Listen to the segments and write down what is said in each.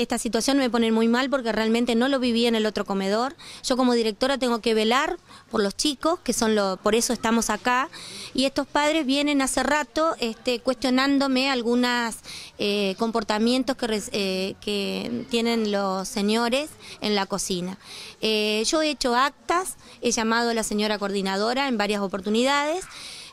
Esta situación me pone muy mal porque realmente no lo viví en el otro comedor. Yo como directora tengo que velar por los chicos, que son lo, por eso estamos acá. Y estos padres vienen hace rato este, cuestionándome algunos eh, comportamientos eh, que, tienen los señores en la cocina. Eh, yo he hecho actas, he llamado a la señora coordinadora en varias oportunidades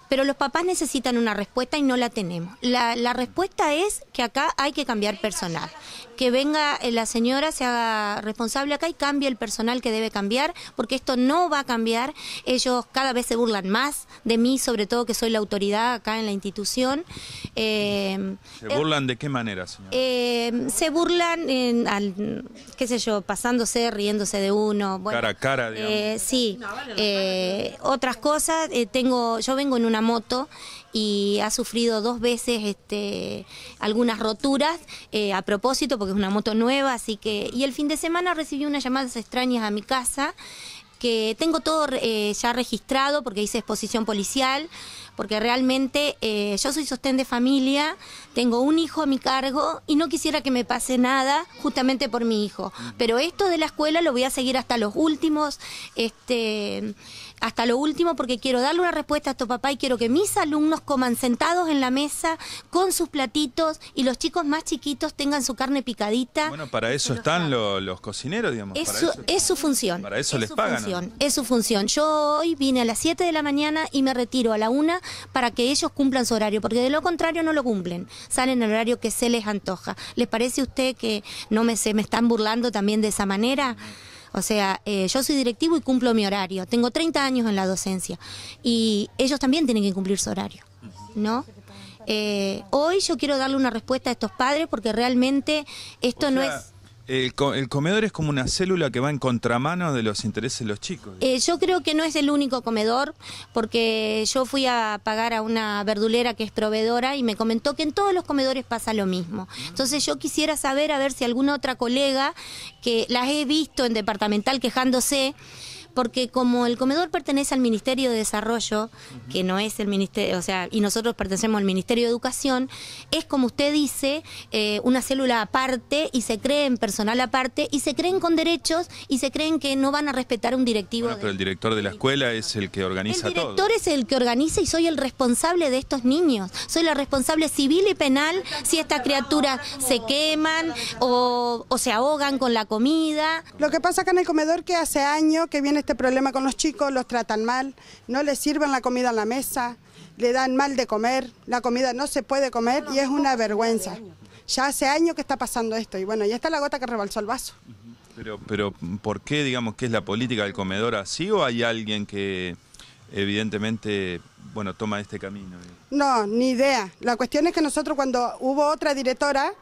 pero los papás necesitan una respuesta y no la tenemos. La, la, respuesta es que acá hay que cambiar personal, que venga eh, la señora, se haga responsable acá y cambie el personal que debe cambiar, porque esto no va a cambiar. Ellos cada vez se burlan más de mí, sobre todo que soy la autoridad acá en la institución. Eh, ¿Se burlan de qué manera, señora? Eh, se burlan, al, qué sé yo, pasándose, riéndose de uno. cara a cara, digamos. sí, otras cosas. tengo, yo vengo en una moto y ha sufrido dos veces este, algunas roturas eh, a propósito porque es una moto nueva, así que... Y el fin de semana recibí unas llamadas extrañas a mi casa que tengo todo eh, ya registrado porque hice exposición policial, porque realmente eh, yo soy sostén de familia, tengo un hijo a mi cargo y no quisiera que me pase nada justamente por mi hijo. Pero esto de la escuela lo voy a seguir hasta los últimos. Este, hasta lo último porque quiero darle una respuesta a tu papá, y quiero que mis alumnos coman sentados en la mesa con sus platitos y los chicos más chiquitos tengan su carne picadita. Bueno, para eso están los, cocineros, digamos. Es, su, es su función. Para eso es les pagan. Es su función. Yo hoy vine a las 7 de la mañana y me retiro a la 1 para que ellos cumplan su horario, porque de lo contrario no lo cumplen. Salen al horario que se les antoja. ¿Les parece a usted que no me, se me están burlando también de esa manera? O sea, eh, yo soy directivo y cumplo mi horario. Tengo 30 años en la docencia y ellos también tienen que cumplir su horario, ¿no? Eh, hoy yo quiero darle una respuesta a estos padres porque realmente esto no es... El, comedor es como una célula que va en contramano de los intereses de los chicos. Eh, yo creo que no es el único comedor, porque yo fui a pagar a una verdulera que es proveedora y me comentó que en todos los comedores pasa lo mismo. Entonces yo quisiera saber, a ver si alguna otra colega, que las he visto en departamental quejándose, porque como el comedor pertenece al Ministerio de Desarrollo, que no es el Ministerio, o sea, y nosotros pertenecemos al Ministerio de Educación, es como usted dice, eh, una célula aparte y se creen personal aparte y se creen con derechos y se creen que no van a respetar un directivo. pero el director de la escuela es el que organiza todo. El director es el que organiza y soy el responsable de estos niños. Soy la responsable civil y penal si estas criaturas se queman o, o se ahogan con la comida. Lo que pasa acá en el comedor que hace años que viene este problema con los chicos, los tratan mal, no les sirven la comida en la mesa, le dan mal de comer, la comida no se puede comer y es una vergüenza. Ya hace años que está pasando esto y bueno, ya está la gota que rebalsó el vaso. Pero, pero ¿por qué digamos que es la política del comedor así o hay alguien que evidentemente bueno toma este camino? No, ni idea. La cuestión es que nosotros cuando hubo otra directora,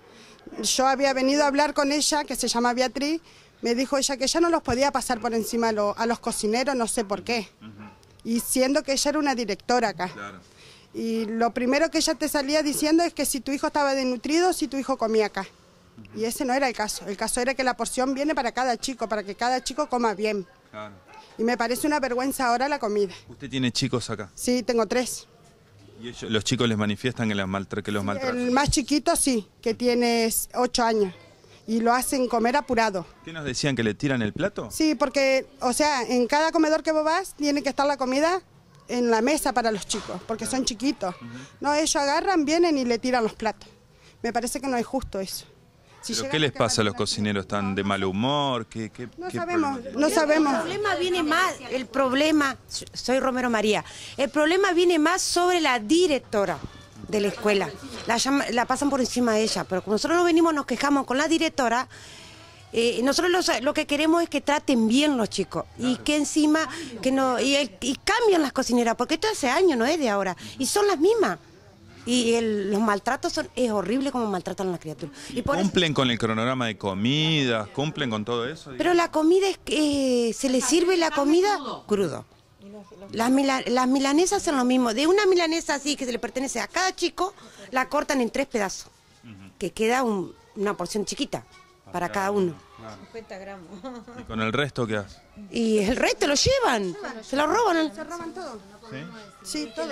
yo había venido a hablar con ella, que se llama Beatriz, me dijo ella que ella no los podía pasar por encima a, los cocineros, no sé por qué. Y siendo que ella era una directora acá. Y lo primero que ella te salía diciendo es que si tu hijo estaba desnutrido, si tu hijo comía acá. Y ese no era el caso. El caso era que la porción viene para cada chico, para que cada chico coma bien. Y me parece una vergüenza ahora la comida. ¿Usted tiene chicos acá? Sí, tengo tres. ¿Y los chicos les manifiestan que, los, que maltratan? El más chiquito sí, que tiene ocho años y lo hacen comer apurado. ¿Qué nos decían que le tiran el plato? Sí, porque, o sea, en cada comedor que vos vas tiene que estar la comida en la mesa para los chicos, porque son chiquitos. No, ellos agarran, vienen y le tiran los platos. Me parece que no es justo eso. ¿Pero qué les pasa a los cocineros? tan de mal humor? ¿Qué, no sabemos, no sabemos. El problema viene más, el problema, soy Romero María, el problema viene más sobre la directora de la escuela. La, pasan por encima de ella, pero como nosotros no venimos, nos quejamos con la directora. Eh, nosotros lo que queremos es que traten bien los chicos y que encima que no y, y cambian las cocineras porque esto hace años no es de ahora y son las mismas y los maltratos son es horrible como maltratan a las criaturas cumplen con el cronograma de comidas cumplen con todo eso pero la comida es que eh, se les sirve la comida crudo las, las, milanesas son lo mismo. De una milanesa así que se le pertenece a cada chico, la cortan en tres pedazos, que queda una porción chiquita para, cada uno. ¿Y con el resto qué haces? Y el resto lo llevan, se lo roban. Se roban todo. Sí, todo.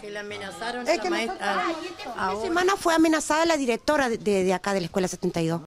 Que la amenazaron. Es la maestra. esta semana fue amenazada la directora de, de acá de la Escuela 72.